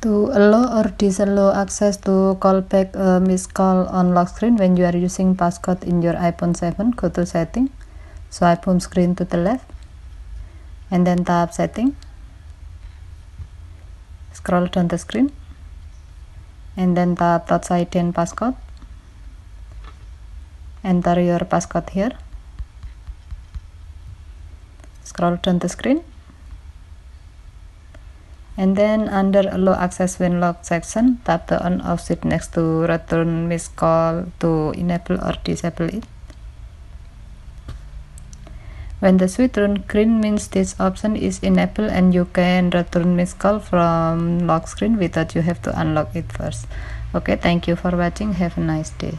to allow or disallow access to callback a uh, missed call on lock screen when you are using passcode in your iPhone 7 go to setting swipe home screen to the left and then tap setting scroll down the screen and then tap touch ID and passcode enter your passcode here scroll down the screen and then under allow access when locked section tap the on off switch next to return miss call to enable or disable it when the switch turns green means this option is enabled and you can return missed call from lock screen without you have to unlock it first. Okay, thank you for watching. Have a nice day.